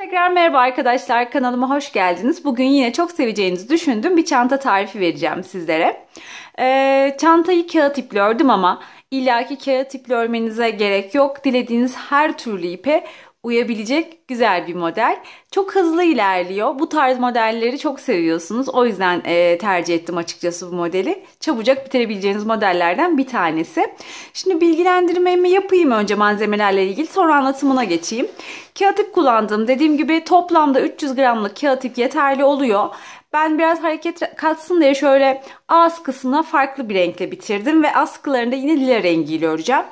Tekrar merhaba arkadaşlar kanalıma hoş geldiniz. Bugün yine çok seveceğinizi düşündüğüm bir çanta tarifi vereceğim sizlere. Ee, çantayı kağıt iple ördüm ama illaki kağıt iple örmenize gerek yok. Dilediğiniz her türlü ipe uyabilecek güzel bir model. Çok hızlı ilerliyor. Bu tarz modelleri çok seviyorsunuz. O yüzden e, tercih ettim açıkçası bu modeli. Çabucak bitirebileceğiniz modellerden bir tanesi. Şimdi bilgilendirmemi yapayım önce malzemelerle ilgili. Sonra anlatımına geçeyim. Kağıt ip kullandım. Dediğim gibi toplamda 300 gramlık kağıt ip yeterli oluyor. Ben biraz hareket katsın diye şöyle ağız kısmına farklı bir renkle bitirdim ve askılarında yine lila rengiyle öreceğim.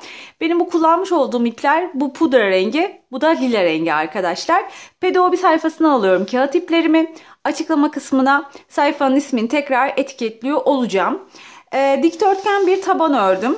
Benim bu kullanmış olduğum ipler bu pudra rengi, bu da lila rengi arkadaşlar. Pedobi sayfasına alıyorum kağıt iplerimi. Açıklama kısmına sayfanın ismini tekrar etiketliyor olacağım. E, dikdörtgen bir taban ördüm.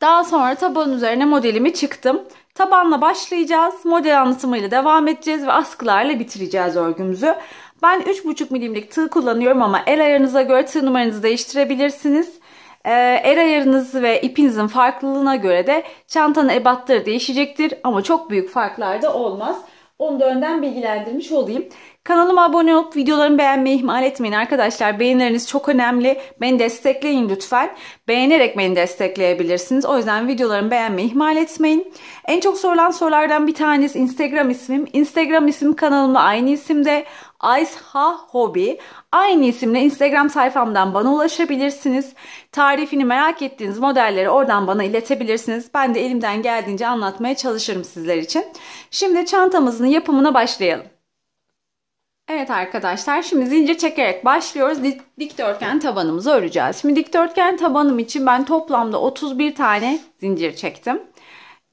Daha sonra tabanın üzerine modelimi çıktım. Tabanla başlayacağız, model anlatımıyla devam edeceğiz ve askılarla bitireceğiz örgümüzü. Ben 3,5 milimlik tığ kullanıyorum ama el ayarınıza göre tığ numaranızı değiştirebilirsiniz. Ee, el ayarınız ve ipinizin farklılığına göre de çantanın ebatları değişecektir ama çok büyük farklar da olmaz. Onu da önden bilgilendirmiş olayım. Kanalıma abone olup videolarımı beğenmeyi ihmal etmeyin arkadaşlar. Beğenileriniz çok önemli. Beni destekleyin lütfen. Beğenerek beni destekleyebilirsiniz. O yüzden videolarımı beğenmeyi ihmal etmeyin. En çok sorulan sorulardan bir tanesi Instagram ismim. Instagram isim kanalımda aynı isimde. Aysha Hobi. Aynı isimle Instagram sayfamdan bana ulaşabilirsiniz. Tarifini merak ettiğiniz modelleri oradan bana iletebilirsiniz. Ben de elimden geldiğince anlatmaya çalışırım sizler için. Şimdi çantamızın yapımına başlayalım. Evet arkadaşlar şimdi zincir çekerek başlıyoruz. Dikdörtgen tabanımızı öreceğiz. Şimdi dikdörtgen tabanım için ben toplamda 31 tane zincir çektim.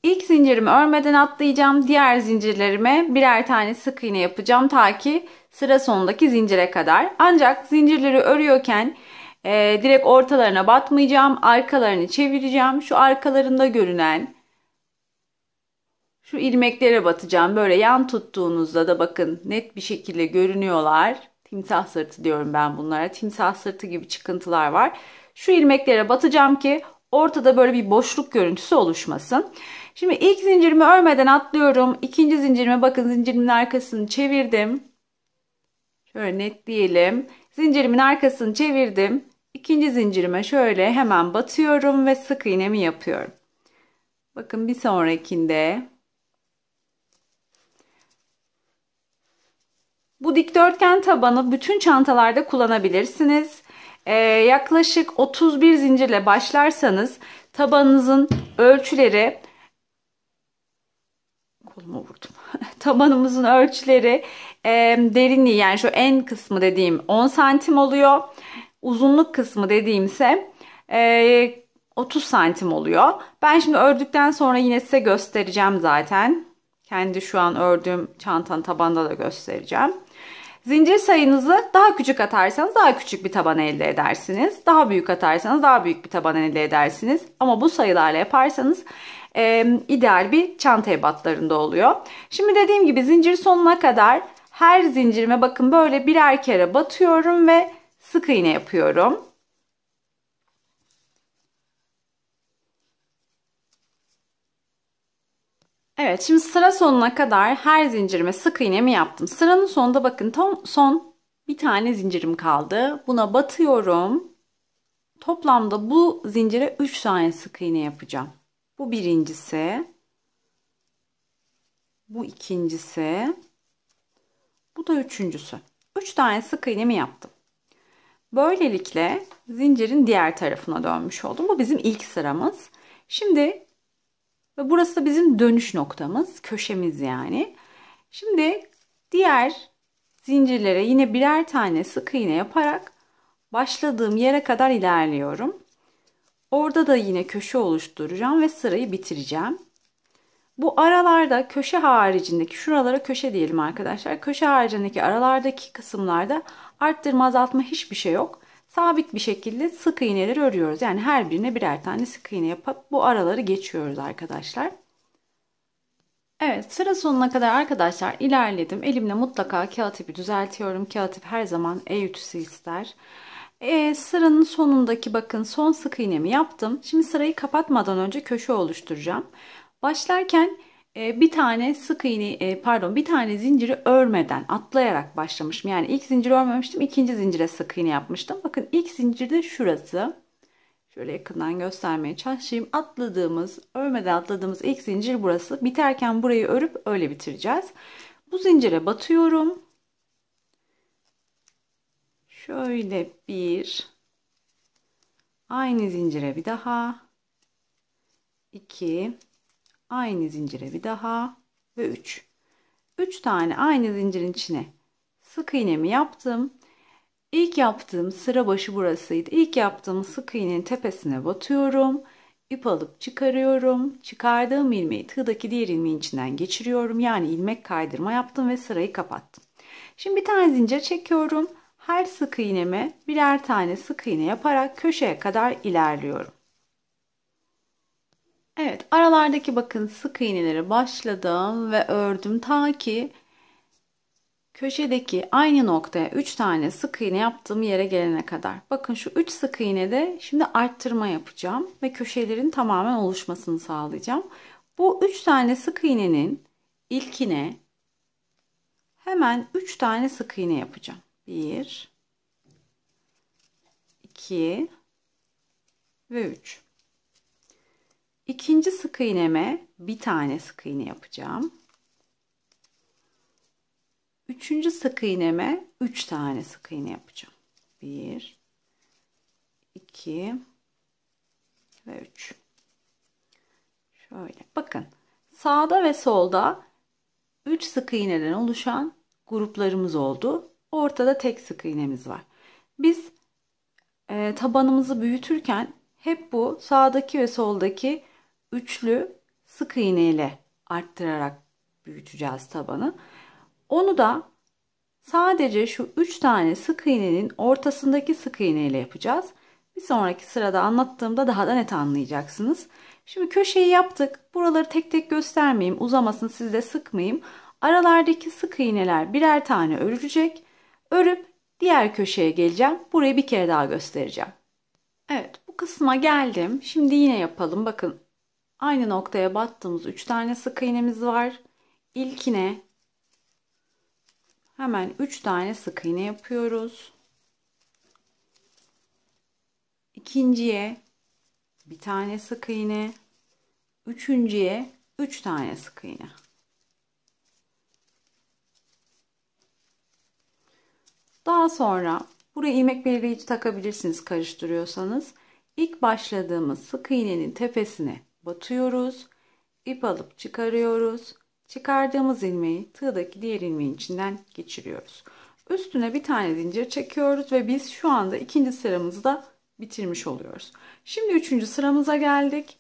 İlk zincirimi örmeden atlayacağım. Diğer zincirlerime birer tane sık iğne yapacağım ta ki sıra sonundaki zincire kadar. Ancak zincirleri örüyorken e, direkt ortalarına batmayacağım. Arkalarını çevireceğim. Şu arkalarında görünen şu ilmeklere batacağım. Böyle yan tuttuğunuzda da bakın net bir şekilde görünüyorlar. Timsah sırtı diyorum ben bunlara. Timsah sırtı gibi çıkıntılar var. Şu ilmeklere batacağım ki ortada böyle bir boşluk görüntüsü oluşmasın. Şimdi ilk zincirimi örmeden atlıyorum. İkinci zincirime bakın zincirimin arkasını çevirdim. Şöyle netleyelim. Zincirimin arkasını çevirdim. İkinci zincirime şöyle hemen batıyorum ve sık iğnemi yapıyorum. Bakın bir sonrakinde Bu dikdörtgen tabanı bütün çantalarda kullanabilirsiniz. Ee, yaklaşık 31 zincirle başlarsanız tabanınızın ölçüleri kolumu vurdum. Tabanımızın ölçüleri e, derinliği yani şu en kısmı dediğim 10 santim oluyor. Uzunluk kısmı dediğimse e, 30 santim oluyor. Ben şimdi ördükten sonra yine size göstereceğim zaten. Kendi şu an ördüğüm çantanın tabanda da göstereceğim. Zincir sayınızı daha küçük atarsanız daha küçük bir taban elde edersiniz. Daha büyük atarsanız daha büyük bir taban elde edersiniz. Ama bu sayılarla yaparsanız e, ideal bir çanta ebatlarında oluyor. Şimdi dediğim gibi zincir sonuna kadar her zincirime bakın böyle birer kere batıyorum ve sık iğne yapıyorum. Evet şimdi sıra sonuna kadar her zincirime sık iğnemi yaptım. Sıranın sonunda bakın tam son bir tane zincirim kaldı. Buna batıyorum. Toplamda bu zincire 3 tane sık iğne yapacağım. Bu birincisi. Bu ikincisi. Bu da üçüncüsü. Üç tane sık iğnemi yaptım. Böylelikle zincirin diğer tarafına dönmüş oldum. Bu bizim ilk sıramız. Şimdi ve burası da bizim dönüş noktamız, köşemiz yani. Şimdi diğer zincirlere yine birer tane sık iğne yaparak başladığım yere kadar ilerliyorum. Orada da yine köşe oluşturacağım ve sırayı bitireceğim. Bu aralarda köşe haricindeki şuralara köşe diyelim arkadaşlar. Köşe haricindeki aralardaki kısımlarda arttırma azaltma hiçbir şey yok. Sabit bir şekilde sık iğneleri örüyoruz. Yani her birine birer tane sık iğne yapıp bu araları geçiyoruz arkadaşlar. Evet sıra sonuna kadar arkadaşlar ilerledim. Elimle mutlaka kağıt ipi düzeltiyorum. Kağıt ip her zaman E ütüsü ister. E, sıranın sonundaki bakın son sık iğnemi yaptım. Şimdi sırayı kapatmadan önce köşe oluşturacağım. Başlarken e, bir tane sık iğne e, pardon bir tane zinciri örmeden atlayarak başlamışım. Yani ilk zinciri örmemiştim. ikinci zincire sık iğne yapmıştım. Bakın ilk zincirde şurası. Şöyle yakından göstermeye çalışayım. Atladığımız, örmeden atladığımız ilk zincir burası. Biterken burayı örüp öyle bitireceğiz. Bu zincire batıyorum. Şöyle bir aynı zincire bir daha 2 aynı zincire bir daha ve 3. 3 tane aynı zincirin içine sık iğnemi yaptım. İlk yaptığım sıra başı burasıydı. İlk yaptığım sık iğnenin tepesine batıyorum. ip alıp çıkarıyorum. Çıkardığım ilmeği tığdaki diğer ilmeğin içinden geçiriyorum. Yani ilmek kaydırma yaptım ve sırayı kapattım. Şimdi bir tane zincir çekiyorum. Her sık iğneme birer tane sık iğne yaparak köşeye kadar ilerliyorum. Evet aralardaki bakın sık iğneleri başladım ve ördüm ta ki köşedeki aynı noktaya 3 tane sık iğne yaptığım yere gelene kadar. Bakın şu 3 sık iğnede şimdi arttırma yapacağım ve köşelerin tamamen oluşmasını sağlayacağım. Bu 3 tane sık iğnenin ilkine hemen 3 tane sık iğne yapacağım. 1 2 ve 3 ikinci sık iğneme bir tane sık iğne yapacağım üçüncü sık iğneme 3 tane sık iğne yapacağım 1 2 ve 3 şöyle bakın sağda ve solda 3 sık iğneden oluşan gruplarımız oldu Ortada tek sık iğnemiz var. Biz e, tabanımızı büyütürken hep bu sağdaki ve soldaki üçlü sık iğne ile arttırarak büyüteceğiz tabanı. Onu da sadece şu üç tane sık iğnenin ortasındaki sık iğne ile yapacağız. Bir sonraki sırada anlattığımda daha da net anlayacaksınız. Şimdi köşeyi yaptık. Buraları tek tek göstermeyeyim. Uzamasın siz de sıkmayayım. Aralardaki sık iğneler birer tane örülecek örüp diğer köşeye geleceğim. Burayı bir kere daha göstereceğim. Evet bu kısma geldim. Şimdi yine yapalım. Bakın aynı noktaya battığımız 3 tane sık iğnemiz var. İlkine hemen 3 tane sık iğne yapıyoruz. İkinciye bir tane sık iğne. Üçüncüye 3 üç tane sık iğne. Daha sonra buraya ilmek belirleyici takabilirsiniz karıştırıyorsanız. İlk başladığımız sık iğnenin tepesine batıyoruz. ip alıp çıkarıyoruz. Çıkardığımız ilmeği tığdaki diğer ilmeğin içinden geçiriyoruz. Üstüne bir tane zincir çekiyoruz ve biz şu anda ikinci sıramızı da bitirmiş oluyoruz. Şimdi üçüncü sıramıza geldik.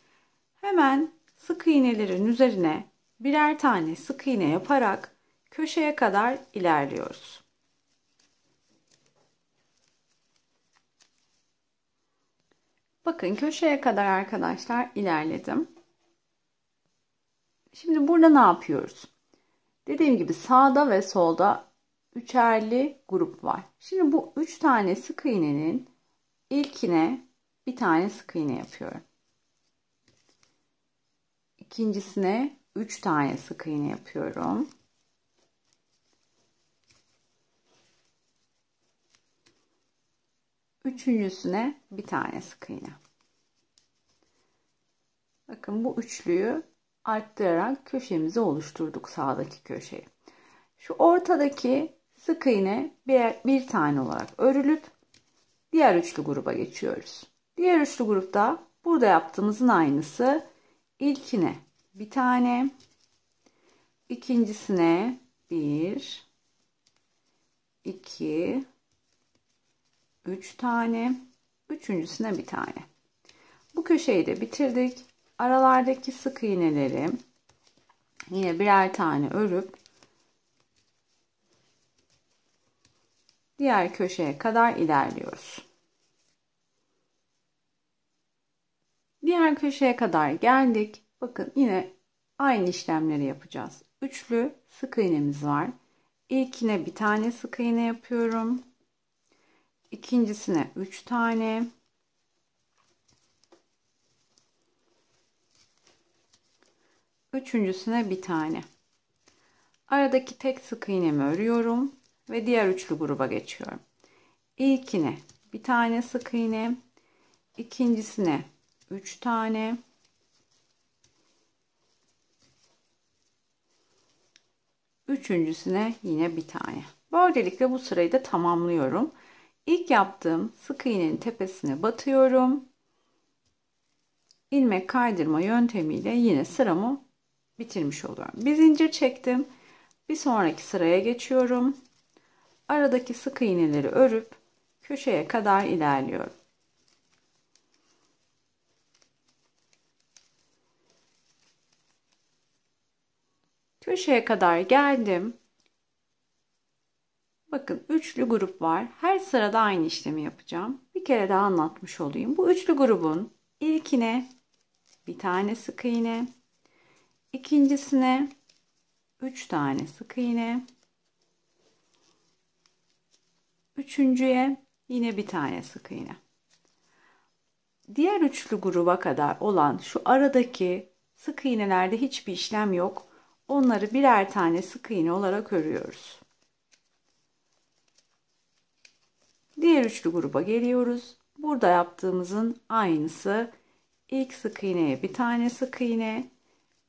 Hemen sık iğnelerin üzerine birer tane sık iğne yaparak köşeye kadar ilerliyoruz. Bakın köşeye kadar arkadaşlar ilerledim. Şimdi burada ne yapıyoruz? Dediğim gibi sağda ve solda üçerli grup var. Şimdi bu üç tane sık iğnenin ilkine bir tane sık iğne yapıyorum. İkincisine üç tane sık iğne yapıyorum. üçüncüsüne bir tane sık iğne. Bakın bu üçlüyü arttırarak köşemizi oluşturduk sağdaki köşeyi. Şu ortadaki sık iğne bir, bir tane olarak örülüp diğer üçlü gruba geçiyoruz. Diğer üçlü grupta burada yaptığımızın aynısı ilkine bir tane, ikincisine bir, iki, 3 tane üçüncüsüne bir tane bu köşeyi de bitirdik aralardaki sık iğneleri yine birer tane örüp diğer köşeye kadar ilerliyoruz diğer köşeye kadar geldik bakın yine aynı işlemleri yapacağız üçlü sık iğnemiz var ilkine bir tane sık iğne yapıyorum ikincisine 3 tane üçüncüsüne bir tane aradaki tek sık iğnemi örüyorum ve diğer üçlü gruba geçiyorum ilkine bir tane sık iğne ikincisine 3 tane üçüncüsüne yine bir tane böylelikle bu sırayı da tamamlıyorum İlk yaptığım sık iğnenin tepesine batıyorum. İlmek kaydırma yöntemiyle yine sıramı bitirmiş oluyorum. Bir zincir çektim. Bir sonraki sıraya geçiyorum. Aradaki sık iğneleri örüp köşeye kadar ilerliyorum. Köşeye kadar geldim. Bakın üçlü grup var. Her sırada aynı işlemi yapacağım. Bir kere daha anlatmış olayım. Bu üçlü grubun ilkine bir tane sık iğne, ikincisine üç tane sık iğne, üçüncüye yine bir tane sık iğne. Diğer üçlü gruba kadar olan şu aradaki sık iğnelerde hiçbir işlem yok. Onları birer tane sık iğne olarak örüyoruz. Diğer üçlü gruba geliyoruz. Burada yaptığımızın aynısı. İlk sık iğneye bir tane sık iğne,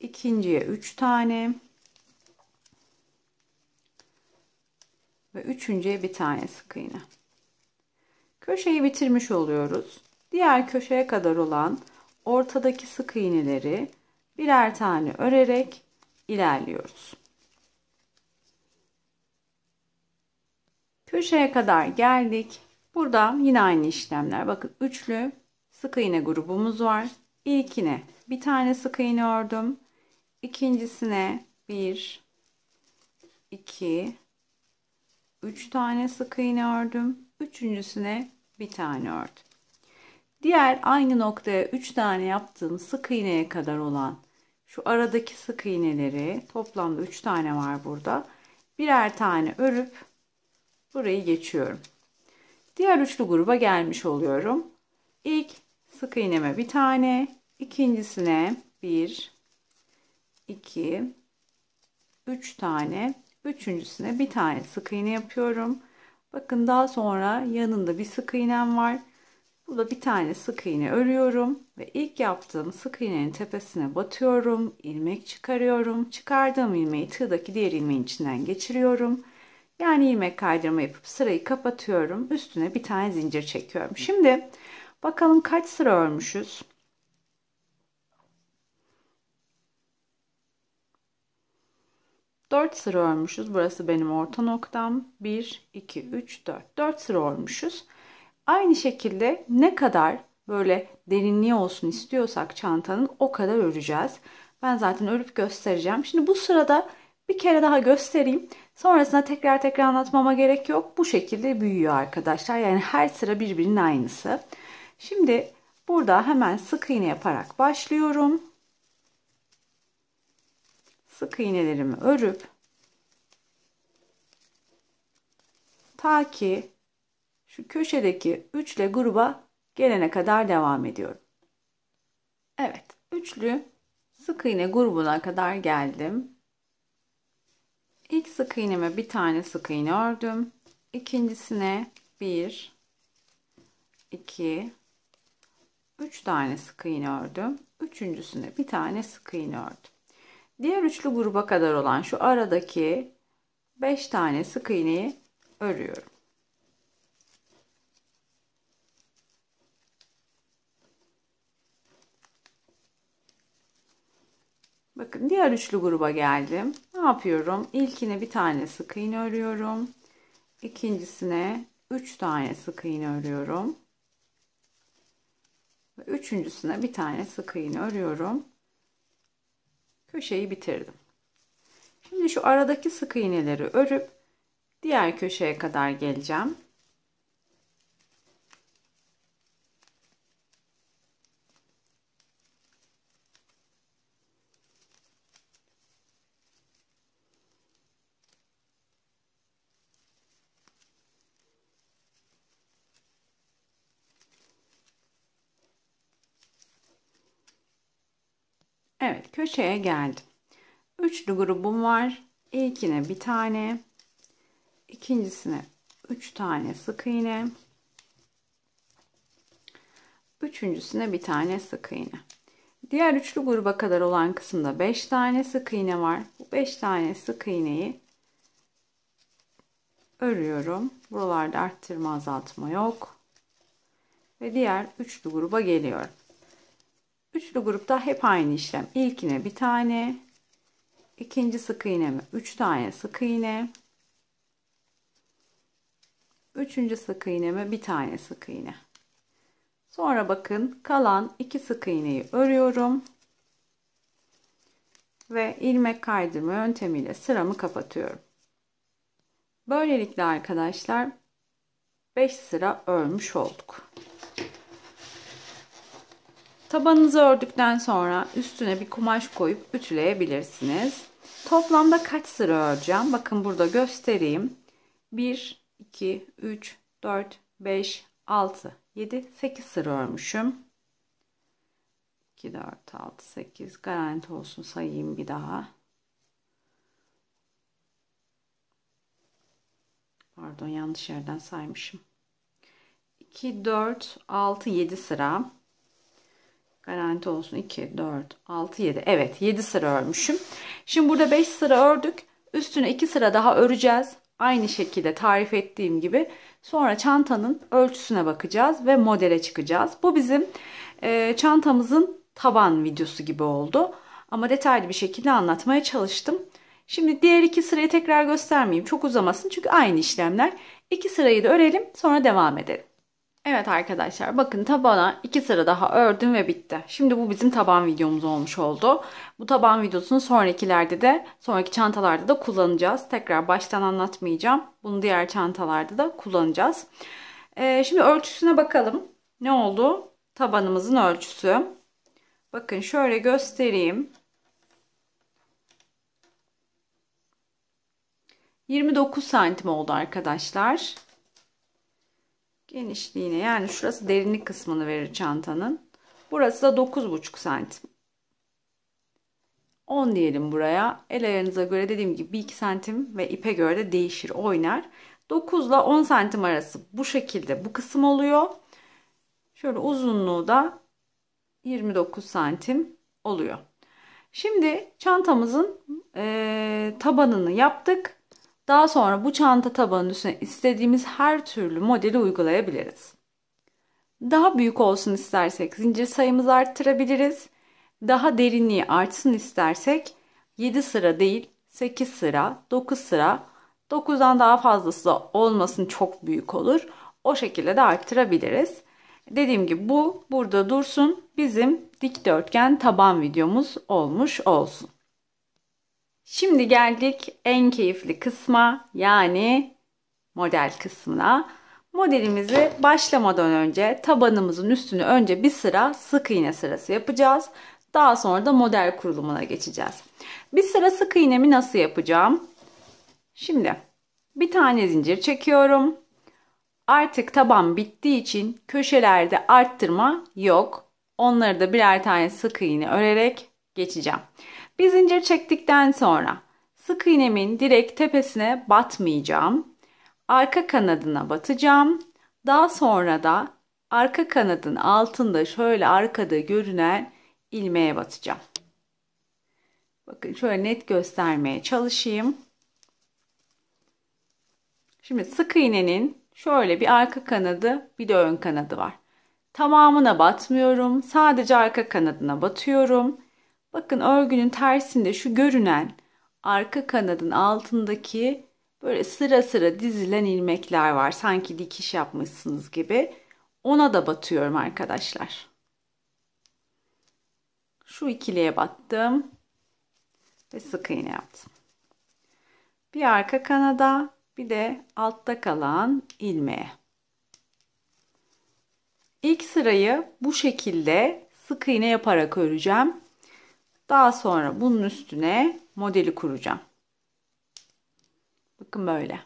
ikinciye üç tane ve üçüncüye bir tane sık iğne. Köşeyi bitirmiş oluyoruz. Diğer köşeye kadar olan ortadaki sık iğneleri birer tane örerek ilerliyoruz. Köşeye kadar geldik. Burada yine aynı işlemler. Bakın üçlü sık iğne grubumuz var. İlkine bir tane sık iğne ördüm. İkincisine bir, iki, üç tane sık iğne ördüm. Üçüncüsüne bir tane ördüm. Diğer aynı noktaya üç tane yaptığım sık iğneye kadar olan şu aradaki sık iğneleri toplamda üç tane var burada. Birer tane örüp Burayı geçiyorum. Diğer üçlü gruba gelmiş oluyorum. İlk sık iğneme bir tane, ikincisine bir, iki, üç tane, üçüncüsüne bir tane sık iğne yapıyorum. Bakın daha sonra yanında bir sık iğnem var. Bu da bir tane sık iğne örüyorum ve ilk yaptığım sık iğnenin tepesine batıyorum, ilmek çıkarıyorum. Çıkardığım ilmeği tığdaki diğer ilmeğin içinden geçiriyorum yani ilmek kaydırma yapıp sırayı kapatıyorum. Üstüne bir tane zincir çekiyorum. Şimdi bakalım kaç sıra örmüşüz? Dört sıra örmüşüz. Burası benim orta noktam. Bir, iki, üç, dört. Dört sıra örmüşüz. Aynı şekilde ne kadar böyle derinliği olsun istiyorsak çantanın o kadar öreceğiz. Ben zaten örüp göstereceğim. Şimdi bu sırada bir kere daha göstereyim. Sonrasında tekrar tekrar anlatmama gerek yok. Bu şekilde büyüyor arkadaşlar. Yani her sıra birbirinin aynısı. Şimdi burada hemen sık iğne yaparak başlıyorum. Sık iğnelerimi örüp ta ki şu köşedeki üçle gruba gelene kadar devam ediyorum. Evet, üçlü sık iğne grubuna kadar geldim sık iğneme bir tane sık iğne ördüm. İkincisine bir, iki, üç tane sık iğne ördüm. Üçüncüsüne bir tane sık iğne ördüm. Diğer üçlü gruba kadar olan şu aradaki 5 tane sık iğneyi örüyorum. Bakın diğer üçlü gruba geldim yapıyorum? İlkine bir tane sık iğne örüyorum. İkincisine 3 tane sık iğne örüyorum. Ve üçüncüsüne bir tane sık iğne örüyorum. Köşeyi bitirdim. Şimdi şu aradaki sık iğneleri örüp diğer köşeye kadar geleceğim. köşeye geldim. Üçlü grubum var. İlkine bir tane, ikincisine üç tane sık iğne, üçüncüsüne bir tane sık iğne. Diğer üçlü gruba kadar olan kısımda beş tane sık iğne var. Bu beş tane sık iğneyi örüyorum. Buralarda arttırma azaltma yok. Ve diğer üçlü gruba geliyorum. Üçlü grupta hep aynı işlem. İlkine bir tane, ikinci sık iğne mi? Üç tane sık iğne, üçüncü sık iğne mi? bir tane sık iğne. Sonra bakın kalan iki sık iğneyi örüyorum ve ilmek kaydırma yöntemiyle sıramı kapatıyorum. Böylelikle arkadaşlar 5 sıra örmüş olduk. Tabanınızı ördükten sonra üstüne bir kumaş koyup ütüleyebilirsiniz. Toplamda kaç sıra öreceğim? Bakın burada göstereyim. 1, 2, 3, 4, 5, 6, 7, 8 sıra örmüşüm. 2, 4, 6, 8 garanti olsun sayayım bir daha. Pardon yanlış yerden saymışım. 2, 4, 6, 7 sıra garanti olsun. 2, 4, 6, 7. Evet 7 sıra örmüşüm. Şimdi burada 5 sıra ördük. Üstüne 2 sıra daha öreceğiz. Aynı şekilde tarif ettiğim gibi. Sonra çantanın ölçüsüne bakacağız ve modele çıkacağız. Bu bizim e, çantamızın taban videosu gibi oldu. Ama detaylı bir şekilde anlatmaya çalıştım. Şimdi diğer iki sırayı tekrar göstermeyeyim. Çok uzamasın çünkü aynı işlemler. İki sırayı da örelim sonra devam edelim. Evet arkadaşlar bakın tabana iki sıra daha ördüm ve bitti. Şimdi bu bizim taban videomuz olmuş oldu. Bu taban videosunu sonrakilerde de sonraki çantalarda da kullanacağız. Tekrar baştan anlatmayacağım. Bunu diğer çantalarda da kullanacağız. Ee, şimdi ölçüsüne bakalım. Ne oldu? Tabanımızın ölçüsü. Bakın şöyle göstereyim. 29 santim oldu arkadaşlar genişliğine yani şurası derinlik kısmını verir çantanın. Burası da 9,5 santim. 10 diyelim buraya. El ayarınıza göre dediğim gibi 1-2 santim ve ipe göre de değişir oynar. 9 ile 10 santim arası bu şekilde bu kısım oluyor. Şöyle uzunluğu da 29 santim oluyor. Şimdi çantamızın e, tabanını yaptık. Daha sonra bu çanta tabanın üstüne istediğimiz her türlü modeli uygulayabiliriz. Daha büyük olsun istersek zincir sayımızı arttırabiliriz. Daha derinliği artsın istersek 7 sıra değil 8 sıra, 9 sıra, 9'dan daha fazlası da olmasın çok büyük olur. O şekilde de arttırabiliriz. Dediğim gibi bu burada dursun. Bizim dikdörtgen taban videomuz olmuş olsun. Şimdi geldik en keyifli kısma yani model kısmına. Modelimizi başlamadan önce tabanımızın üstünü önce bir sıra sık iğne sırası yapacağız. Daha sonra da model kurulumuna geçeceğiz. Bir sıra sık iğnemi nasıl yapacağım? Şimdi bir tane zincir çekiyorum. Artık taban bittiği için köşelerde arttırma yok. Onları da birer tane sık iğne örerek geçeceğim. Bir zincir çektikten sonra sık iğnemin direkt tepesine batmayacağım. Arka kanadına batacağım. Daha sonra da arka kanadın altında şöyle arkada görünen ilmeğe batacağım. Bakın şöyle net göstermeye çalışayım. Şimdi sık iğnenin şöyle bir arka kanadı bir de ön kanadı var. Tamamına batmıyorum. Sadece arka kanadına batıyorum. Bakın örgünün tersinde şu görünen arka kanadın altındaki böyle sıra sıra dizilen ilmekler var. Sanki dikiş yapmışsınız gibi. Ona da batıyorum arkadaşlar. Şu ikiliye battım ve sık iğne yaptım. Bir arka kanada bir de altta kalan ilmeğe. İlk sırayı bu şekilde sık iğne yaparak öreceğim. Daha sonra bunun üstüne modeli kuracağım. Bakın böyle.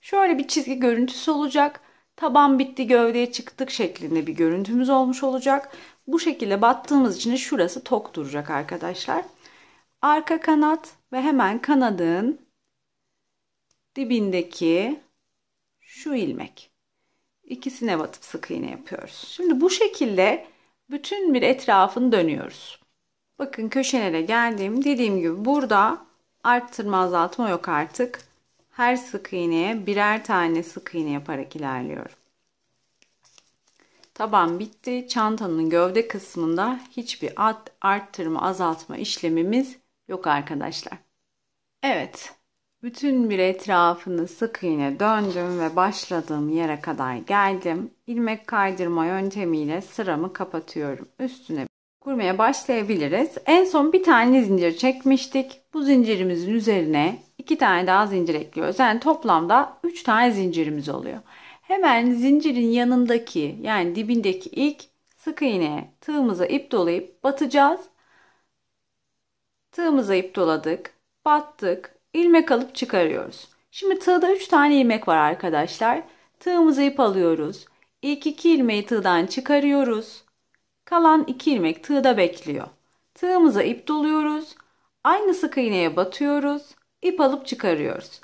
Şöyle bir çizgi görüntüsü olacak. Taban bitti gövdeye çıktık şeklinde bir görüntümüz olmuş olacak. Bu şekilde battığımız için de şurası tok duracak arkadaşlar. Arka kanat ve hemen kanadın dibindeki şu ilmek. İkisine batıp sık iğne yapıyoruz. Şimdi bu şekilde bütün bir etrafını dönüyoruz. Bakın köşelere geldim. Dediğim gibi burada arttırma azaltma yok artık. Her sık iğneye birer tane sık iğne yaparak ilerliyorum. Taban bitti. Çantanın gövde kısmında hiçbir arttırma azaltma işlemimiz yok arkadaşlar. Evet bütün bir etrafını sık iğne döndüm ve başladığım yere kadar geldim. İlmek kaydırma yöntemiyle sıramı kapatıyorum. Üstüne kurmaya başlayabiliriz. En son bir tane zincir çekmiştik. Bu zincirimizin üzerine iki tane daha zincir ekliyoruz. Yani toplamda üç tane zincirimiz oluyor. Hemen zincirin yanındaki yani dibindeki ilk sık iğne tığımıza ip dolayıp batacağız. Tığımıza ip doladık, battık, ilmek alıp çıkarıyoruz. Şimdi tığda 3 tane ilmek var arkadaşlar. Tığımıza ip alıyoruz. İlk 2 ilmeği tığdan çıkarıyoruz. Kalan 2 ilmek tığda bekliyor. Tığımıza ip doluyoruz. Aynı sık iğneye batıyoruz. İp alıp çıkarıyoruz.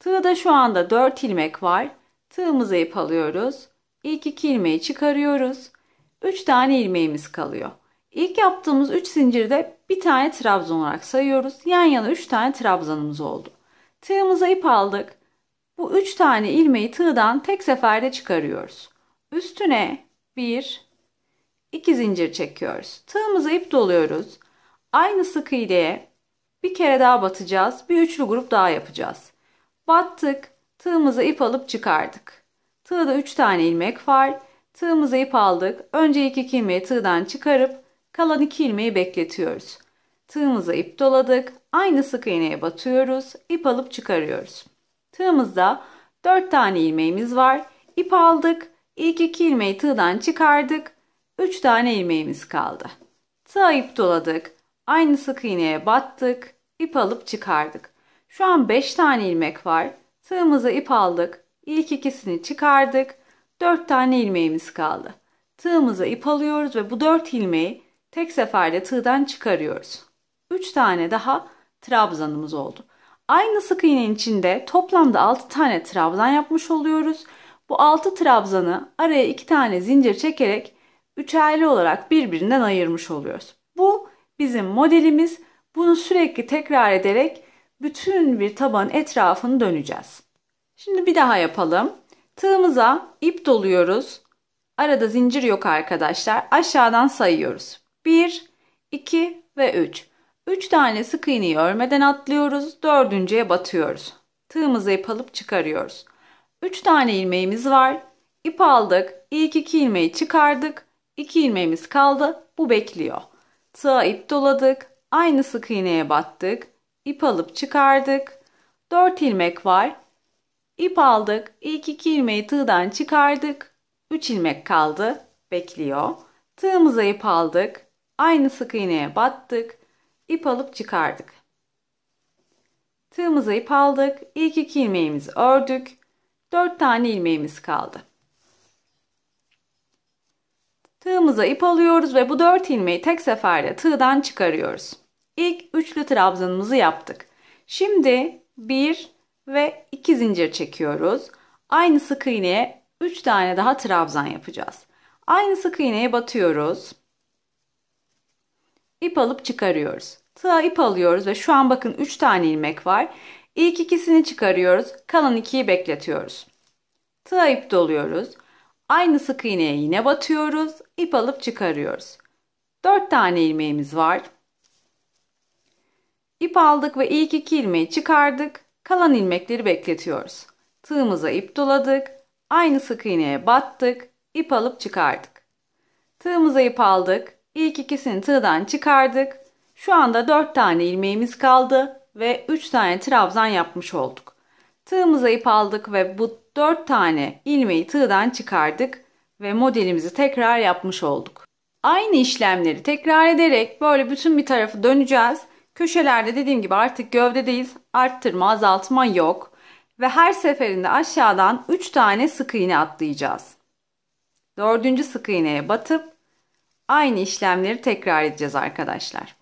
Tığda şu anda 4 ilmek var. Tığımıza ip alıyoruz. İlk 2 ilmeği çıkarıyoruz. 3 tane ilmeğimiz kalıyor. İlk yaptığımız 3 zincirde bir tane trabzan olarak sayıyoruz. Yan yana 3 tane trabzanımız oldu. Tığımıza ip aldık. Bu 3 tane ilmeği tığdan tek seferde çıkarıyoruz. Üstüne 1 2 zincir çekiyoruz. Tığımıza ip doluyoruz. Aynı sık iğneye bir kere daha batacağız. Bir üçlü grup daha yapacağız. Battık. Tığımıza ip alıp çıkardık. Tığda 3 tane ilmek var. Tığımıza ip aldık. Önce iki ilmeği tığdan çıkarıp Kalan iki ilmeği bekletiyoruz. Tığımıza ip doladık. Aynı sık iğneye batıyoruz. İp alıp çıkarıyoruz. Tığımızda 4 tane ilmeğimiz var. İp aldık. İlk iki ilmeği tığdan çıkardık. 3 tane ilmeğimiz kaldı. Tığa ip doladık. Aynı sık iğneye battık. İp alıp çıkardık. Şu an 5 tane ilmek var. Tığımıza ip aldık. İlk ikisini çıkardık. 4 tane ilmeğimiz kaldı. Tığımıza ip alıyoruz ve bu 4 ilmeği tek seferde tığdan çıkarıyoruz. 3 tane daha trabzanımız oldu. Aynı sık iğnenin içinde toplamda 6 tane trabzan yapmış oluyoruz. Bu 6 trabzanı araya 2 tane zincir çekerek üçerli olarak birbirinden ayırmış oluyoruz. Bu bizim modelimiz. Bunu sürekli tekrar ederek bütün bir taban etrafını döneceğiz. Şimdi bir daha yapalım. Tığımıza ip doluyoruz. Arada zincir yok arkadaşlar. Aşağıdan sayıyoruz. 1, 2 ve 3. 3 tane sık iğneyi örmeden atlıyoruz. Dördüncüye batıyoruz. Tığımızı ip alıp çıkarıyoruz. 3 tane ilmeğimiz var. İp aldık. İlk 2 ilmeği çıkardık. 2 ilmeğimiz kaldı. Bu bekliyor. Tığa ip doladık. Aynı sık iğneye battık. İp alıp çıkardık. 4 ilmek var. İp aldık. İlk 2 ilmeği tığdan çıkardık. 3 ilmek kaldı. Bekliyor. Tığımıza ip aldık. Aynı sık iğneye battık. ip alıp çıkardık. Tığımıza ip aldık. İlk iki ilmeğimizi ördük. Dört tane ilmeğimiz kaldı. Tığımıza ip alıyoruz ve bu dört ilmeği tek seferde tığdan çıkarıyoruz. İlk üçlü trabzanımızı yaptık. Şimdi bir ve iki zincir çekiyoruz. Aynı sık iğneye üç tane daha trabzan yapacağız. Aynı sık iğneye batıyoruz. İp alıp çıkarıyoruz. Tığa ip alıyoruz ve şu an bakın 3 tane ilmek var. İlk ikisini çıkarıyoruz. Kalan ikiyi bekletiyoruz. Tığa ip doluyoruz. Aynı sık iğneye yine batıyoruz. İp alıp çıkarıyoruz. 4 tane ilmeğimiz var. İp aldık ve ilk iki ilmeği çıkardık. Kalan ilmekleri bekletiyoruz. Tığımıza ip doladık. Aynı sık iğneye battık. İp alıp çıkardık. Tığımıza ip aldık. İlk ikisini tığdan çıkardık. Şu anda 4 tane ilmeğimiz kaldı ve 3 tane trabzan yapmış olduk. Tığımıza ip aldık ve bu 4 tane ilmeği tığdan çıkardık ve modelimizi tekrar yapmış olduk. Aynı işlemleri tekrar ederek böyle bütün bir tarafı döneceğiz. Köşelerde dediğim gibi artık gövdedeyiz. Arttırma, azaltma yok. Ve her seferinde aşağıdan 3 tane sık iğne atlayacağız. Dördüncü sık iğneye batıp Aynı işlemleri tekrar edeceğiz arkadaşlar.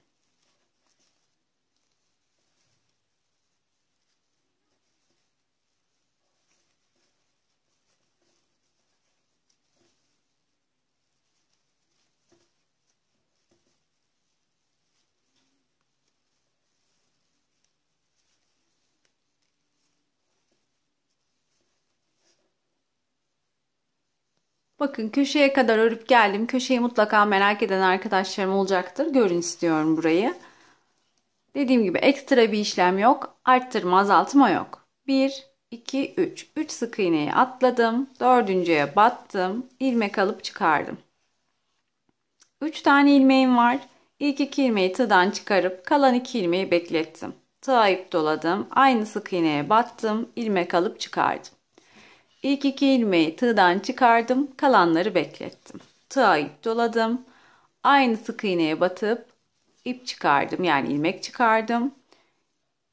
Bakın köşeye kadar örüp geldim. Köşeyi mutlaka merak eden arkadaşlarım olacaktır. Görün istiyorum burayı. Dediğim gibi ekstra bir işlem yok. Arttırma azaltma yok. 1, 2, 3. 3 sık iğneyi atladım. Dördüncüye battım. ilmek alıp çıkardım. 3 tane ilmeğim var. İlk 2 ilmeği tığdan çıkarıp kalan 2 ilmeği beklettim. Tığa ip doladım. Aynı sık iğneye battım. ilmek alıp çıkardım. İlk iki ilmeği tığdan çıkardım. Kalanları beklettim. Tığa ip doladım. Aynı sık iğneye batıp ip çıkardım. Yani ilmek çıkardım.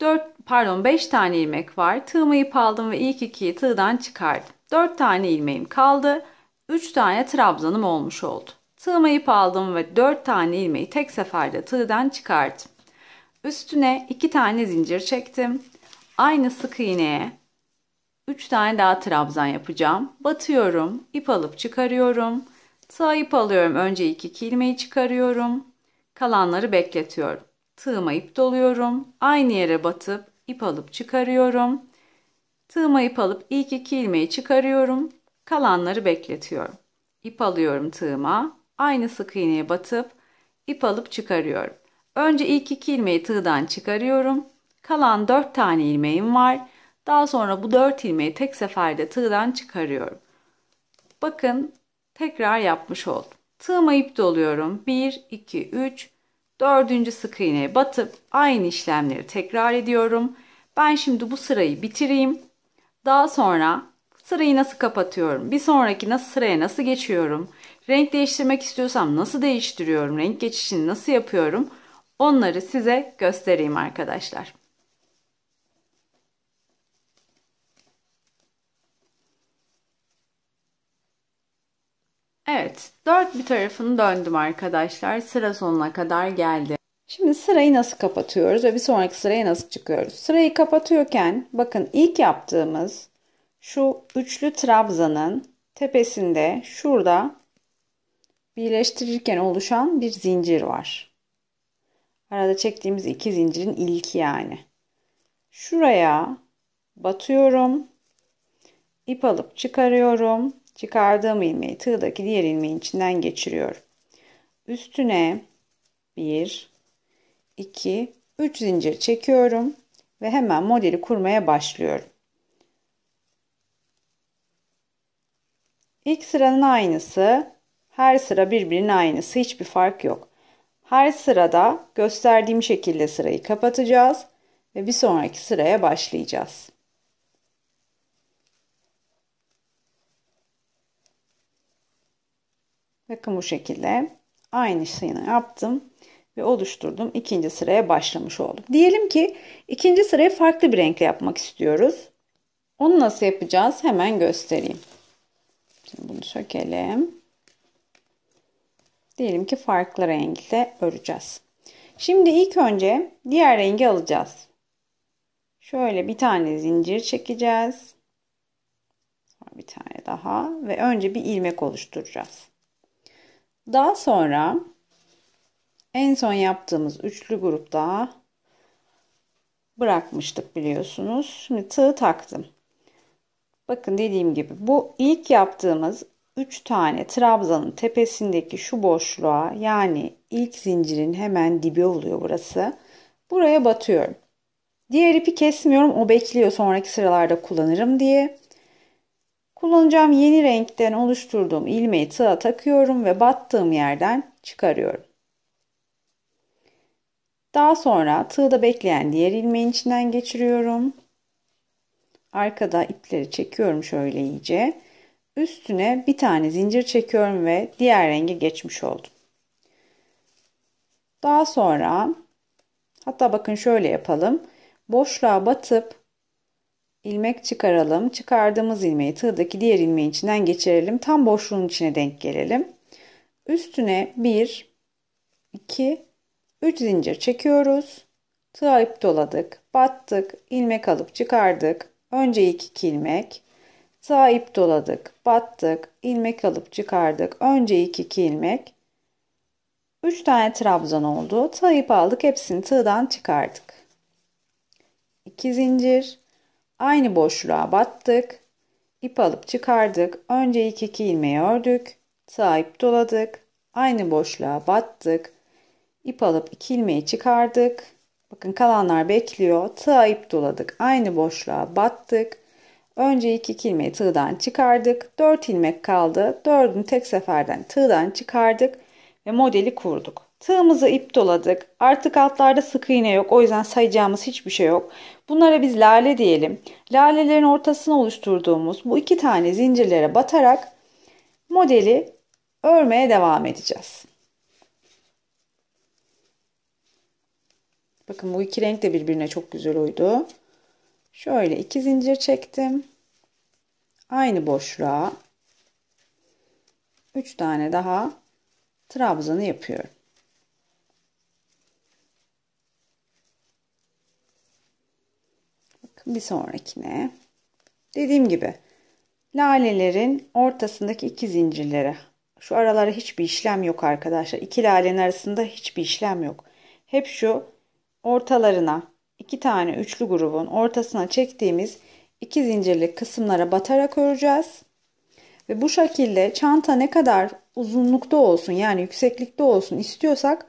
4 pardon 5 tane ilmek var. Tığımı ip aldım ve ilk ikiyi tığdan çıkardım. 4 tane ilmeğim kaldı. 3 tane trabzanım olmuş oldu. Tığımı ip aldım ve 4 tane ilmeği tek seferde tığdan çıkardım. Üstüne 2 tane zincir çektim. Aynı sık iğneye 3 tane daha trabzan yapacağım. Batıyorum. ip alıp çıkarıyorum. Sağ ip alıyorum. Önce iki kilmeyi çıkarıyorum. Kalanları bekletiyorum. Tığıma ip doluyorum. Aynı yere batıp ip alıp çıkarıyorum. Tığıma ip alıp ilk iki ilmeği çıkarıyorum. Kalanları bekletiyorum. İp alıyorum tığıma. Aynı sık iğneye batıp ip alıp çıkarıyorum. Önce ilk iki ilmeği tığdan çıkarıyorum. Kalan 4 tane ilmeğim var. Daha sonra bu 4 ilmeği tek seferde tığdan çıkarıyorum. Bakın tekrar yapmış oldum. Tığıma ip doluyorum. 1, 2, 3, 4. sık iğneye batıp aynı işlemleri tekrar ediyorum. Ben şimdi bu sırayı bitireyim. Daha sonra sırayı nasıl kapatıyorum? Bir sonraki nasıl sıraya nasıl geçiyorum? Renk değiştirmek istiyorsam nasıl değiştiriyorum? Renk geçişini nasıl yapıyorum? Onları size göstereyim arkadaşlar. Evet, dört bir tarafını döndüm arkadaşlar. Sıra sonuna kadar geldi. Şimdi sırayı nasıl kapatıyoruz ve bir sonraki sıraya nasıl çıkıyoruz? Sırayı kapatıyorken bakın ilk yaptığımız şu üçlü trabzanın tepesinde şurada birleştirirken oluşan bir zincir var. Arada çektiğimiz iki zincirin ilki yani. Şuraya batıyorum. ip alıp çıkarıyorum Çıkardığım ilmeği tığdaki diğer ilmeğin içinden geçiriyorum. Üstüne 1, 2, 3 zincir çekiyorum ve hemen modeli kurmaya başlıyorum. İlk sıranın aynısı. Her sıra birbirinin aynısı. Hiçbir fark yok. Her sırada gösterdiğim şekilde sırayı kapatacağız ve bir sonraki sıraya başlayacağız. Bakın bu şekilde aynısını yaptım ve oluşturdum. İkinci sıraya başlamış olduk. Diyelim ki ikinci sırayı farklı bir renkle yapmak istiyoruz. Onu nasıl yapacağız? Hemen göstereyim. Şimdi bunu sökelim. Diyelim ki farklı renkte öreceğiz. Şimdi ilk önce diğer rengi alacağız. Şöyle bir tane zincir çekeceğiz. bir tane daha ve önce bir ilmek oluşturacağız. Daha sonra en son yaptığımız üçlü grupta bırakmıştık biliyorsunuz. Şimdi tığ taktım. Bakın dediğim gibi bu ilk yaptığımız 3 tane trabzanın tepesindeki şu boşluğa yani ilk zincirin hemen dibi oluyor burası. Buraya batıyorum. Diğer ipi kesmiyorum. O bekliyor sonraki sıralarda kullanırım diye. Kullanacağım yeni renkten oluşturduğum ilmeği tığa takıyorum ve battığım yerden çıkarıyorum. Daha sonra tığda bekleyen diğer ilmeğin içinden geçiriyorum. Arkada ipleri çekiyorum şöyle iyice. Üstüne bir tane zincir çekiyorum ve diğer renge geçmiş oldum. Daha sonra hatta bakın şöyle yapalım. Boşluğa batıp ilmek çıkaralım. Çıkardığımız ilmeği tığdaki diğer ilmeğin içinden geçirelim. Tam boşluğun içine denk gelelim. Üstüne 1 2 3 zincir çekiyoruz. Tığa ip doladık, battık, ilmek alıp çıkardık. Önce ilk iki ilmek. Tığa ip doladık, battık, ilmek alıp çıkardık. Önce ilk iki ilmek. 3 tane trabzan oldu. Tığa ip aldık, hepsini tığdan çıkardık. 2 zincir, Aynı boşluğa battık. İp alıp çıkardık. Önce ilk iki ilmeği ördük. Sağ ip doladık. Aynı boşluğa battık. İp alıp iki ilmeği çıkardık. Bakın kalanlar bekliyor. Tığa ip doladık. Aynı boşluğa battık. Önce ilk iki ilmeği tığdan çıkardık. Dört ilmek kaldı. Dördünü tek seferden tığdan çıkardık ve modeli kurduk. Tığımızı ip doladık. Artık altlarda sık iğne yok. O yüzden sayacağımız hiçbir şey yok. Bunlara biz lale diyelim. Lalelerin ortasını oluşturduğumuz bu iki tane zincirlere batarak modeli örmeye devam edeceğiz. Bakın bu iki renk de birbirine çok güzel uydu. Şöyle iki zincir çektim. Aynı boşluğa 3 tane daha trabzanı yapıyorum. bir sonrakine. Dediğim gibi lalelerin ortasındaki iki zincirlere. Şu aralara hiçbir işlem yok arkadaşlar. İki lalenin arasında hiçbir işlem yok. Hep şu ortalarına iki tane üçlü grubun ortasına çektiğimiz iki zincirli kısımlara batarak öreceğiz. Ve bu şekilde çanta ne kadar uzunlukta olsun yani yükseklikte olsun istiyorsak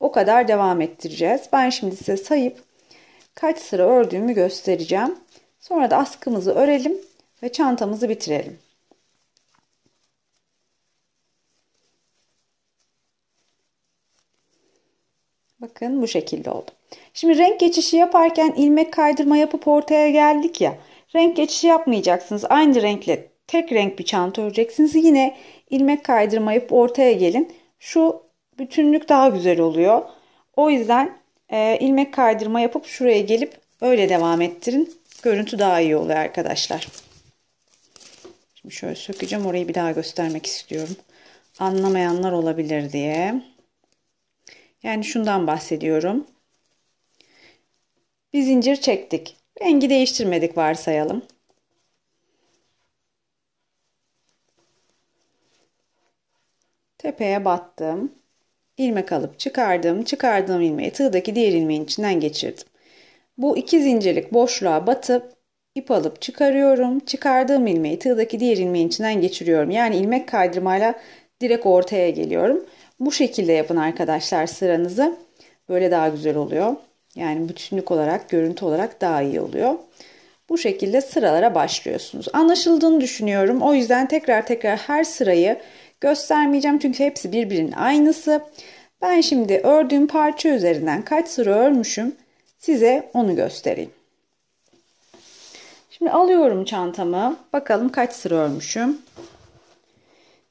o kadar devam ettireceğiz. Ben şimdi size sayıp kaç sıra ördüğümü göstereceğim. Sonra da askımızı örelim ve çantamızı bitirelim. Bakın bu şekilde oldu. Şimdi renk geçişi yaparken ilmek kaydırma yapıp ortaya geldik ya. Renk geçişi yapmayacaksınız. Aynı renkle tek renk bir çanta öreceksiniz. Yine ilmek kaydırma yapıp ortaya gelin. Şu bütünlük daha güzel oluyor. O yüzden e, ilmek kaydırma yapıp şuraya gelip öyle devam ettirin. Görüntü daha iyi oluyor arkadaşlar. Şimdi şöyle sökeceğim. Orayı bir daha göstermek istiyorum. Anlamayanlar olabilir diye. Yani şundan bahsediyorum. Bir zincir çektik. Rengi değiştirmedik varsayalım. Tepeye battım ilmek alıp çıkardım. Çıkardığım ilmeği tığdaki diğer ilmeğin içinden geçirdim. Bu iki zincirlik boşluğa batıp ip alıp çıkarıyorum. Çıkardığım ilmeği tığdaki diğer ilmeğin içinden geçiriyorum. Yani ilmek kaydırmayla direkt ortaya geliyorum. Bu şekilde yapın arkadaşlar sıranızı. Böyle daha güzel oluyor. Yani bütünlük olarak, görüntü olarak daha iyi oluyor. Bu şekilde sıralara başlıyorsunuz. Anlaşıldığını düşünüyorum. O yüzden tekrar tekrar her sırayı göstermeyeceğim çünkü hepsi birbirinin aynısı. Ben şimdi ördüğüm parça üzerinden kaç sıra örmüşüm size onu göstereyim. Şimdi alıyorum çantamı. Bakalım kaç sıra örmüşüm.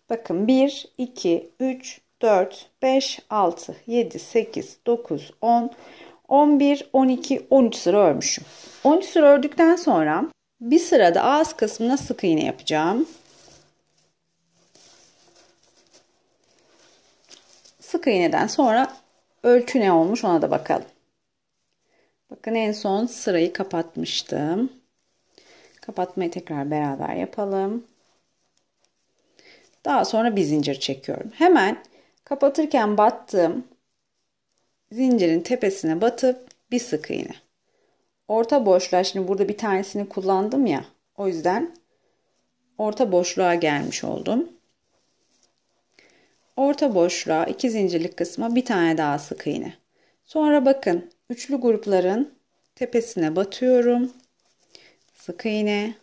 Bakın 1, 2, 3, 4, 5, 6, 7, 8, 9, 10, 11, 12, 13 sıra örmüşüm. 13 sıra ördükten sonra bir sırada ağız kısmına sık iğne yapacağım. Sık iğneden sonra ölçü ne olmuş ona da bakalım. Bakın en son sırayı kapatmıştım. Kapatmayı tekrar beraber yapalım. Daha sonra bir zincir çekiyorum. Hemen kapatırken battığım zincirin tepesine batıp bir sık iğne. Orta boşluğa şimdi burada bir tanesini kullandım ya. O yüzden orta boşluğa gelmiş oldum. Orta boşluğa iki zincirlik kısma bir tane daha sık iğne. Sonra bakın üçlü grupların tepesine batıyorum. Sık iğne.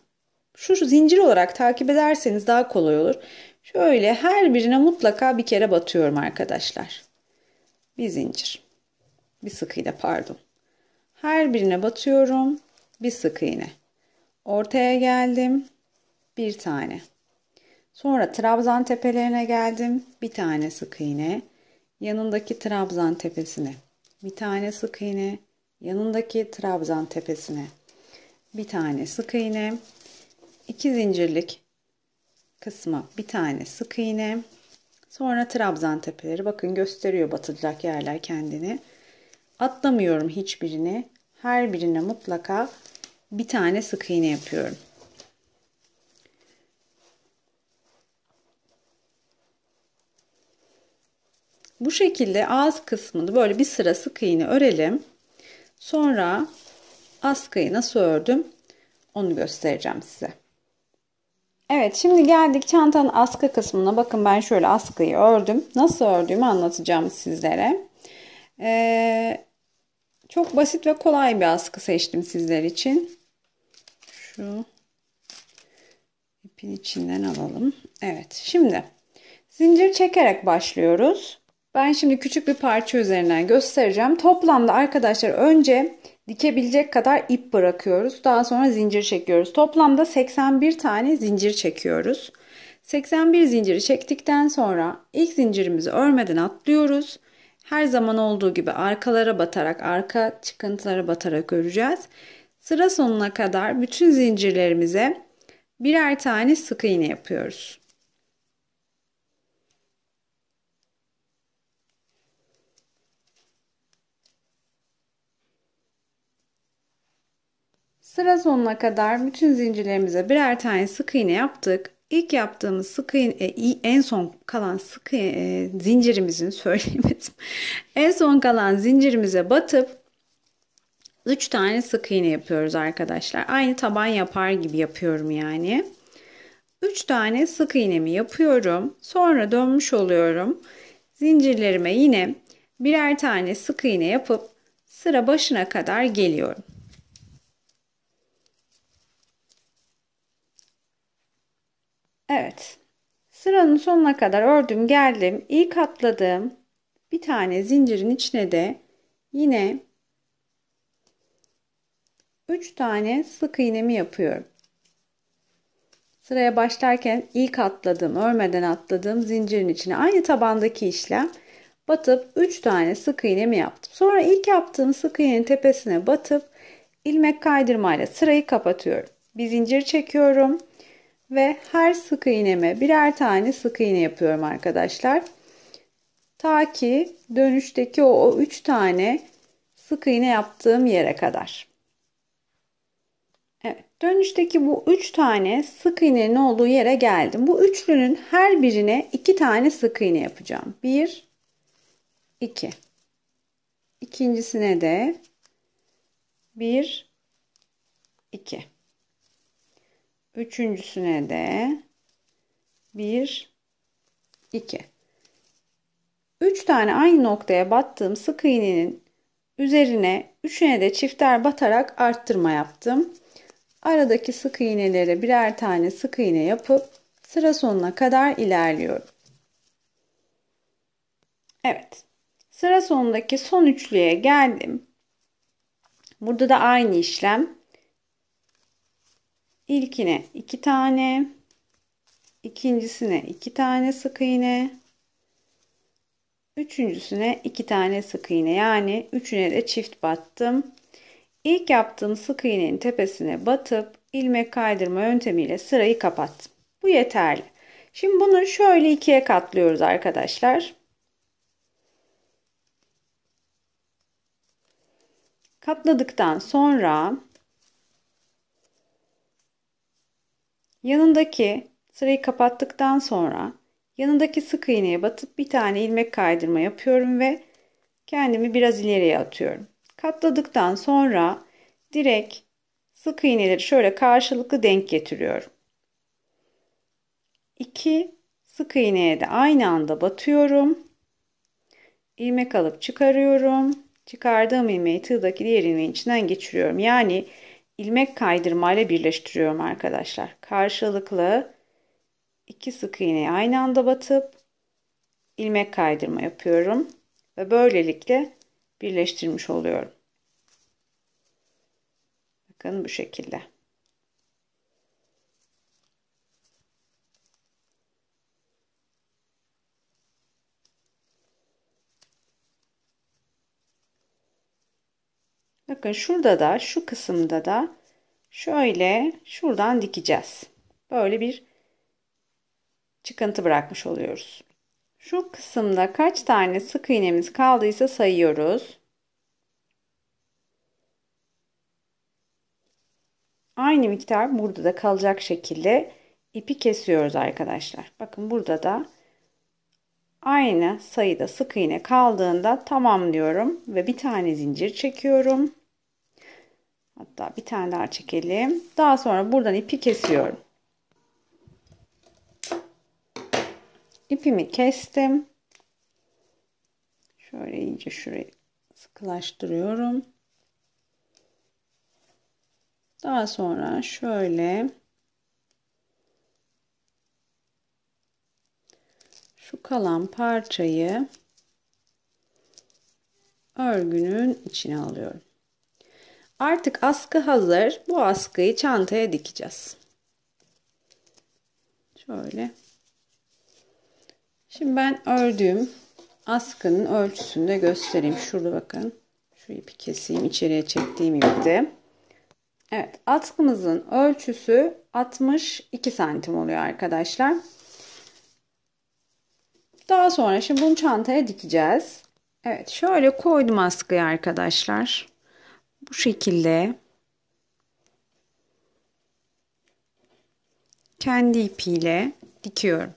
Şu, şu zincir olarak takip ederseniz daha kolay olur. Şöyle her birine mutlaka bir kere batıyorum arkadaşlar. Bir zincir. Bir sık iğne pardon. Her birine batıyorum. Bir sık iğne. Ortaya geldim. Bir tane. Sonra trabzan tepelerine geldim. Bir tane sık iğne. Yanındaki trabzan tepesine. Bir tane sık iğne. Yanındaki trabzan tepesine. Bir tane sık iğne. İki zincirlik kısmı bir tane sık iğne. Sonra trabzan tepeleri. Bakın gösteriyor batacak yerler kendini. Atlamıyorum hiçbirini. Her birine mutlaka bir tane sık iğne yapıyorum. Bu şekilde ağız kısmını böyle bir sıra sık iğne örelim. Sonra askıyı nasıl ördüm onu göstereceğim size. Evet şimdi geldik çantanın askı kısmına. Bakın ben şöyle askıyı ördüm. Nasıl ördüğümü anlatacağım sizlere. Ee, çok basit ve kolay bir askı seçtim sizler için. Şu ipin içinden alalım. Evet şimdi zincir çekerek başlıyoruz. Ben şimdi küçük bir parça üzerinden göstereceğim. Toplamda arkadaşlar önce dikebilecek kadar ip bırakıyoruz. Daha sonra zincir çekiyoruz. Toplamda 81 tane zincir çekiyoruz. 81 zinciri çektikten sonra ilk zincirimizi örmeden atlıyoruz. Her zaman olduğu gibi arkalara batarak, arka çıkıntılara batarak öreceğiz. Sıra sonuna kadar bütün zincirlerimize birer tane sık iğne yapıyoruz. Sıra sonuna kadar bütün zincirlerimize birer tane sık iğne yaptık. İlk yaptığımız sık iğne, e, en son kalan sık iğne, e, zincirimizin söyleyemedim. En son kalan zincirimize batıp 3 tane sık iğne yapıyoruz arkadaşlar. Aynı taban yapar gibi yapıyorum yani. 3 tane sık iğnemi yapıyorum. Sonra dönmüş oluyorum. Zincirlerime yine birer tane sık iğne yapıp sıra başına kadar geliyorum. Evet. Sıranın sonuna kadar ördüm geldim. İlk atladığım bir tane zincirin içine de yine 3 tane sık iğnemi yapıyorum. Sıraya başlarken ilk atladığım, örmeden atladığım zincirin içine aynı tabandaki işlem batıp 3 tane sık iğnemi yaptım. Sonra ilk yaptığım sık iğnenin tepesine batıp ilmek kaydırmayla sırayı kapatıyorum. Bir zincir çekiyorum ve her sık iğneme birer tane sık iğne yapıyorum arkadaşlar. Ta ki dönüşteki o, o 3 tane sık iğne yaptığım yere kadar. Evet, dönüşteki bu 3 tane sık iğnenin olduğu yere geldim. Bu üçlünün her birine 2 tane sık iğne yapacağım. 1 2 İkincisine de 1 2 Üçüncüsüne de 1 2 3 tane aynı noktaya battığım sık iğnenin üzerine üçüne de çifter batarak arttırma yaptım. Aradaki sık iğnelere birer tane sık iğne yapıp sıra sonuna kadar ilerliyorum. Evet. Sıra sonundaki son üçlüye geldim. Burada da aynı işlem İlkine iki tane, ikincisine iki tane sık iğne, üçüncüsüne iki tane sık iğne. Yani üçüne de çift battım. İlk yaptığım sık iğnenin tepesine batıp ilmek kaydırma yöntemiyle sırayı kapattım. Bu yeterli. Şimdi bunu şöyle ikiye katlıyoruz arkadaşlar. Katladıktan sonra Yanındaki sırayı kapattıktan sonra yanındaki sık iğneye batıp bir tane ilmek kaydırma yapıyorum ve kendimi biraz ileriye atıyorum. Katladıktan sonra direkt sık iğneleri şöyle karşılıklı denk getiriyorum. 2 sık iğneye de aynı anda batıyorum. İlmek alıp çıkarıyorum. Çıkardığım ilmeği tığdaki diğer ilmeğin içinden geçiriyorum. Yani ilmek kaydırma ile birleştiriyorum arkadaşlar. Karşılıklı iki sık iğneyi aynı anda batıp ilmek kaydırma yapıyorum ve böylelikle birleştirmiş oluyorum. Bakın bu şekilde. Bakın şurada da şu kısımda da şöyle şuradan dikeceğiz. Böyle bir çıkıntı bırakmış oluyoruz. Şu kısımda kaç tane sık iğnemiz kaldıysa sayıyoruz. Aynı miktar burada da kalacak şekilde ipi kesiyoruz arkadaşlar. Bakın burada da aynı sayıda sık iğne kaldığında tamam diyorum ve bir tane zincir çekiyorum. Hatta bir tane daha çekelim. Daha sonra buradan ipi kesiyorum. İpimi kestim. Şöyle ince şurayı sıkılaştırıyorum. Daha sonra şöyle şu kalan parçayı örgünün içine alıyorum. Artık askı hazır. Bu askıyı çantaya dikeceğiz. Şöyle. Şimdi ben ördüğüm askının ölçüsünü de göstereyim. Şurada bakın. Şu ipi keseyim. içeriye çektiğim ipte. Evet. Askımızın ölçüsü 62 santim oluyor arkadaşlar. Daha sonra şimdi bunu çantaya dikeceğiz. Evet. Şöyle koydum askıyı arkadaşlar bu şekilde kendi ipiyle dikiyorum.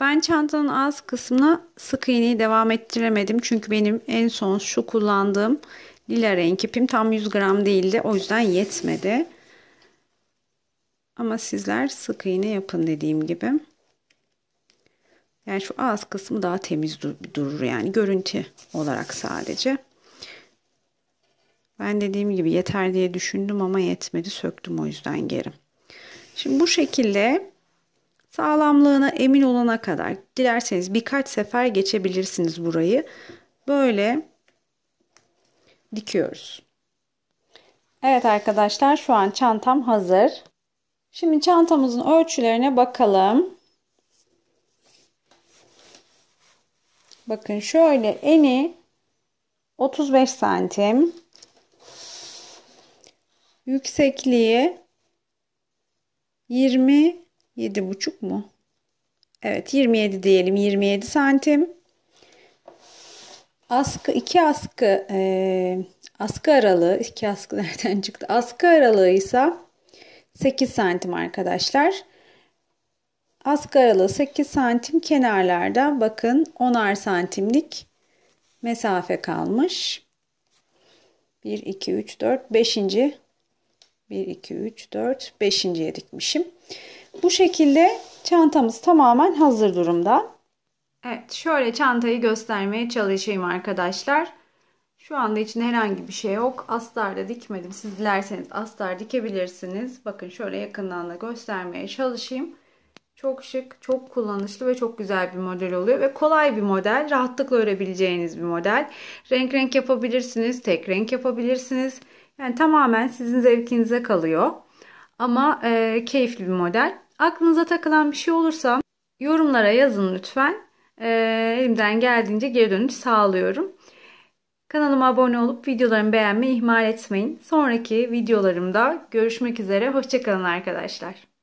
Ben çantanın ağız kısmına sık iğneyi devam ettiremedim. Çünkü benim en son şu kullandığım lila renk ipim tam 100 gram değildi. O yüzden yetmedi. Ama sizler sık iğne yapın dediğim gibi. Yani şu ağız kısmı daha temiz dur durur yani görüntü olarak sadece. Ben dediğim gibi yeter diye düşündüm ama yetmedi söktüm o yüzden geri. Şimdi bu şekilde sağlamlığına emin olana kadar dilerseniz birkaç sefer geçebilirsiniz burayı. Böyle dikiyoruz. Evet arkadaşlar şu an çantam hazır. Şimdi çantamızın ölçülerine bakalım. Bakın şöyle eni 35 santim. Yüksekliği 27 buçuk mu? Evet 27 diyelim 27 santim. Askı iki askı e, askı aralığı iki askı nereden çıktı? Askı aralığı ise 8 santim arkadaşlar. Asgaralı 8 santim kenarlarda bakın 10'ar santimlik mesafe kalmış. 1, 2, 3, 4, 5. 1, 2, 3, 4, 5. dikmişim. Bu şekilde çantamız tamamen hazır durumda. Evet şöyle çantayı göstermeye çalışayım arkadaşlar. Şu anda içinde herhangi bir şey yok. Astar da dikmedim. Siz dilerseniz astar dikebilirsiniz. Bakın şöyle yakından da göstermeye çalışayım. Çok şık, çok kullanışlı ve çok güzel bir model oluyor ve kolay bir model. Rahatlıkla örebileceğiniz bir model. Renk renk yapabilirsiniz, tek renk yapabilirsiniz. Yani tamamen sizin zevkinize kalıyor. Ama e, keyifli bir model. Aklınıza takılan bir şey olursa yorumlara yazın lütfen. E, elimden geldiğince geri dönüş sağlıyorum. Kanalıma abone olup videolarımı beğenmeyi ihmal etmeyin. Sonraki videolarımda görüşmek üzere. Hoşçakalın arkadaşlar.